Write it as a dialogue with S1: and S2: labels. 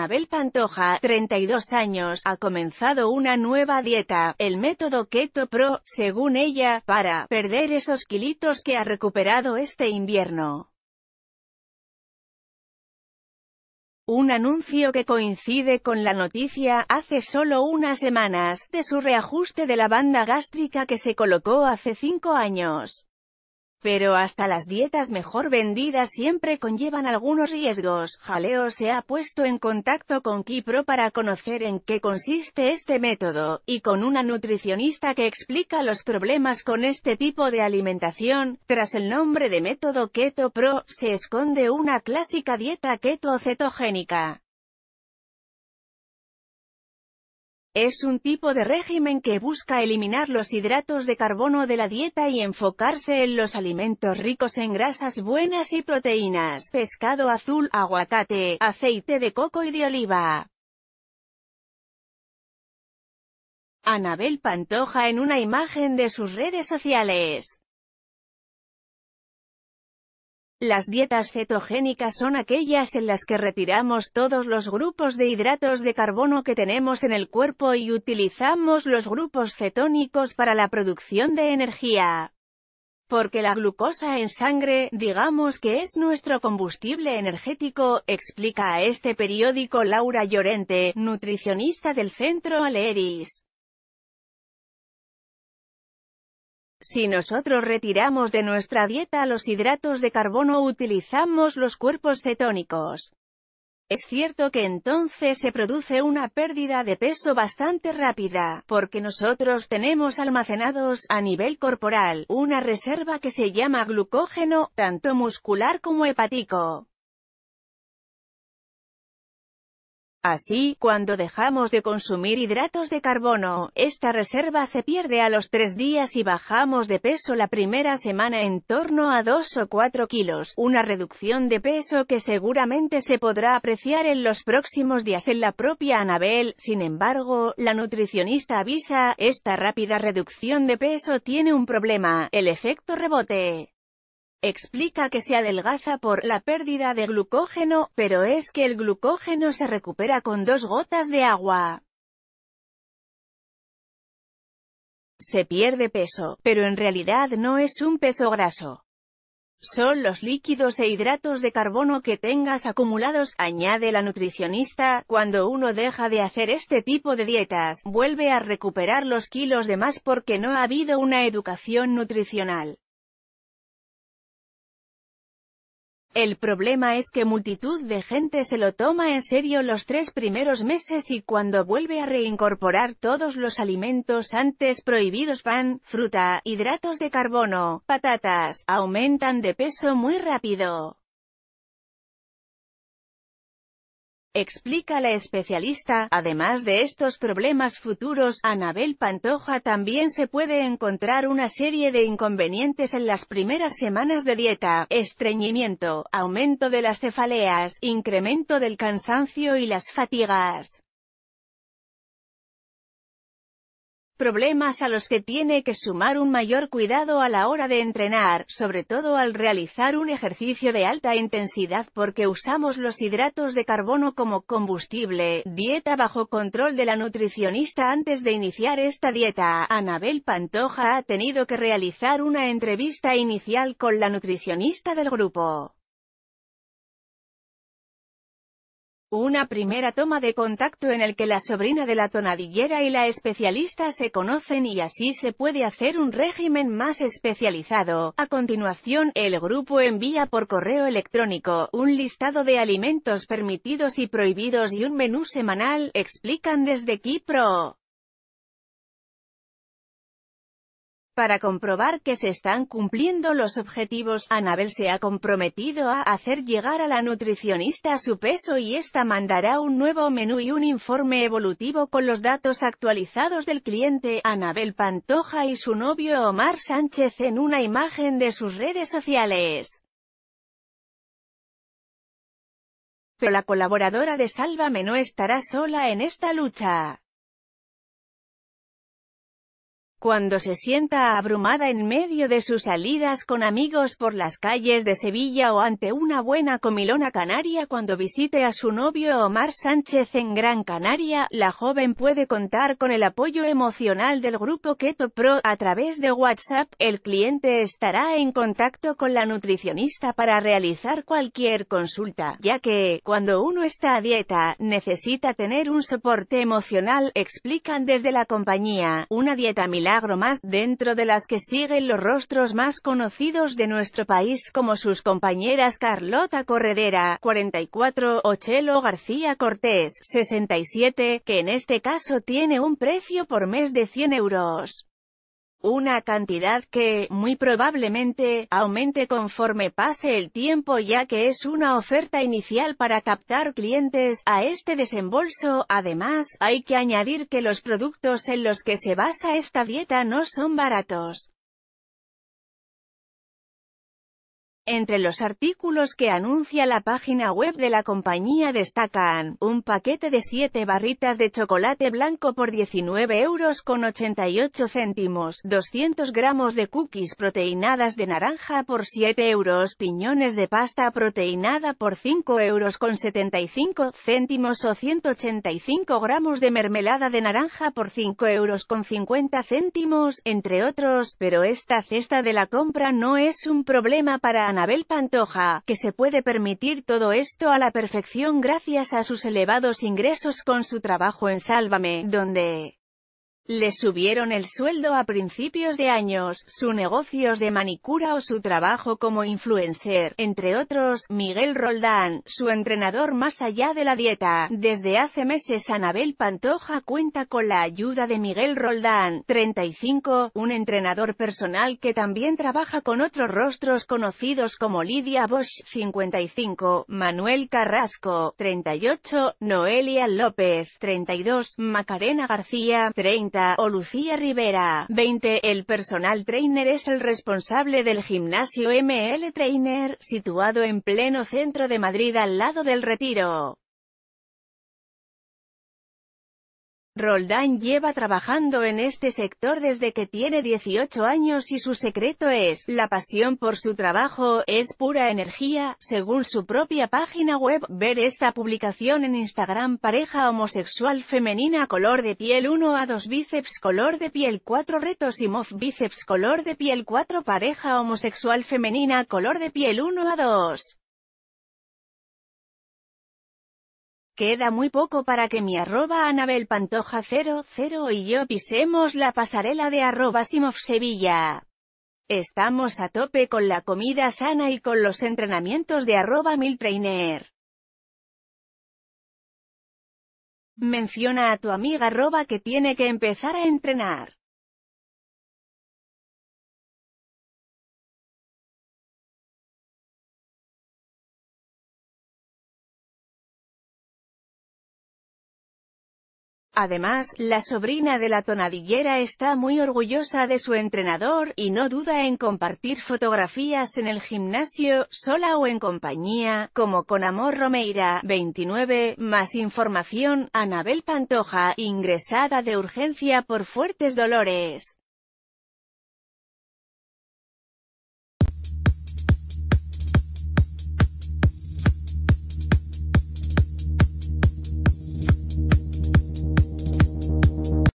S1: Anabel Pantoja, 32 años, ha comenzado una nueva dieta, el método Keto Pro, según ella, para perder esos kilitos que ha recuperado este invierno. Un anuncio que coincide con la noticia, hace solo unas semanas, de su reajuste de la banda gástrica que se colocó hace cinco años. Pero hasta las dietas mejor vendidas siempre conllevan algunos riesgos. Jaleo se ha puesto en contacto con Kipro para conocer en qué consiste este método, y con una nutricionista que explica los problemas con este tipo de alimentación. Tras el nombre de método Keto Pro, se esconde una clásica dieta keto cetogénica. Es un tipo de régimen que busca eliminar los hidratos de carbono de la dieta y enfocarse en los alimentos ricos en grasas buenas y proteínas, pescado azul, aguacate, aceite de coco y de oliva. Anabel Pantoja en una imagen de sus redes sociales. Las dietas cetogénicas son aquellas en las que retiramos todos los grupos de hidratos de carbono que tenemos en el cuerpo y utilizamos los grupos cetónicos para la producción de energía. Porque la glucosa en sangre, digamos que es nuestro combustible energético, explica a este periódico Laura Llorente, nutricionista del Centro Aleris. Si nosotros retiramos de nuestra dieta los hidratos de carbono utilizamos los cuerpos cetónicos. Es cierto que entonces se produce una pérdida de peso bastante rápida, porque nosotros tenemos almacenados, a nivel corporal, una reserva que se llama glucógeno, tanto muscular como hepático. Así, cuando dejamos de consumir hidratos de carbono, esta reserva se pierde a los tres días y bajamos de peso la primera semana en torno a 2 o 4 kilos, una reducción de peso que seguramente se podrá apreciar en los próximos días en la propia Anabel. Sin embargo, la nutricionista avisa, esta rápida reducción de peso tiene un problema, el efecto rebote. Explica que se adelgaza por la pérdida de glucógeno, pero es que el glucógeno se recupera con dos gotas de agua. Se pierde peso, pero en realidad no es un peso graso. Son los líquidos e hidratos de carbono que tengas acumulados, añade la nutricionista, cuando uno deja de hacer este tipo de dietas, vuelve a recuperar los kilos de más porque no ha habido una educación nutricional. El problema es que multitud de gente se lo toma en serio los tres primeros meses y cuando vuelve a reincorporar todos los alimentos antes prohibidos pan, fruta, hidratos de carbono, patatas, aumentan de peso muy rápido. Explica la especialista, además de estos problemas futuros, Anabel Pantoja también se puede encontrar una serie de inconvenientes en las primeras semanas de dieta, estreñimiento, aumento de las cefaleas, incremento del cansancio y las fatigas. problemas a los que tiene que sumar un mayor cuidado a la hora de entrenar, sobre todo al realizar un ejercicio de alta intensidad porque usamos los hidratos de carbono como combustible, dieta bajo control de la nutricionista antes de iniciar esta dieta. Anabel Pantoja ha tenido que realizar una entrevista inicial con la nutricionista del grupo. Una primera toma de contacto en el que la sobrina de la tonadillera y la especialista se conocen y así se puede hacer un régimen más especializado. A continuación, el grupo envía por correo electrónico, un listado de alimentos permitidos y prohibidos y un menú semanal, explican desde Kipro. para comprobar que se están cumpliendo los objetivos, Anabel se ha comprometido a hacer llegar a la nutricionista su peso y esta mandará un nuevo menú y un informe evolutivo con los datos actualizados del cliente, Anabel Pantoja y su novio Omar Sánchez en una imagen de sus redes sociales. Pero la colaboradora de Sálvame no estará sola en esta lucha. Cuando se sienta abrumada en medio de sus salidas con amigos por las calles de Sevilla o ante una buena comilona canaria cuando visite a su novio Omar Sánchez en Gran Canaria, la joven puede contar con el apoyo emocional del grupo Keto Pro. A través de WhatsApp, el cliente estará en contacto con la nutricionista para realizar cualquier consulta, ya que, cuando uno está a dieta, necesita tener un soporte emocional, explican desde la compañía, una dieta milagrosa más, dentro de las que siguen los rostros más conocidos de nuestro país como sus compañeras Carlota Corredera, 44, o García Cortés, 67, que en este caso tiene un precio por mes de 100 euros. Una cantidad que, muy probablemente, aumente conforme pase el tiempo ya que es una oferta inicial para captar clientes a este desembolso. Además, hay que añadir que los productos en los que se basa esta dieta no son baratos. Entre los artículos que anuncia la página web de la compañía destacan, un paquete de 7 barritas de chocolate blanco por 19 euros con 88 céntimos, 200 gramos de cookies proteinadas de naranja por 7 euros, piñones de pasta proteinada por 5 euros con 75 céntimos o 185 gramos de mermelada de naranja por 5 euros con 50 céntimos, entre otros, pero esta cesta de la compra no es un problema para Ana Abel Pantoja, que se puede permitir todo esto a la perfección gracias a sus elevados ingresos con su trabajo en Sálvame, donde le subieron el sueldo a principios de años, su negocios de manicura o su trabajo como influencer, entre otros, Miguel Roldán, su entrenador más allá de la dieta. Desde hace meses Anabel Pantoja cuenta con la ayuda de Miguel Roldán, 35, un entrenador personal que también trabaja con otros rostros conocidos como Lidia Bosch, 55, Manuel Carrasco, 38, Noelia López, 32, Macarena García, 30, o Lucía Rivera, 20. El personal trainer es el responsable del gimnasio ML Trainer, situado en pleno centro de Madrid al lado del Retiro. Roldán lleva trabajando en este sector desde que tiene 18 años y su secreto es, la pasión por su trabajo, es pura energía, según su propia página web, ver esta publicación en Instagram pareja homosexual femenina color de piel 1 a 2 bíceps color de piel 4 retos y mof bíceps color de piel 4 pareja homosexual femenina color de piel 1 a 2 Queda muy poco para que mi arroba Anabel Pantoja 00 y yo pisemos la pasarela de arroba Simov Sevilla. Estamos a tope con la comida sana y con los entrenamientos de arroba miltrainer. Menciona a tu amiga arroba que tiene que empezar a entrenar. Además, la sobrina de la tonadillera está muy orgullosa de su entrenador, y no duda en compartir fotografías en el gimnasio, sola o en compañía, como con Amor Romeira, 29, más información, Anabel Pantoja, ingresada de urgencia por fuertes dolores.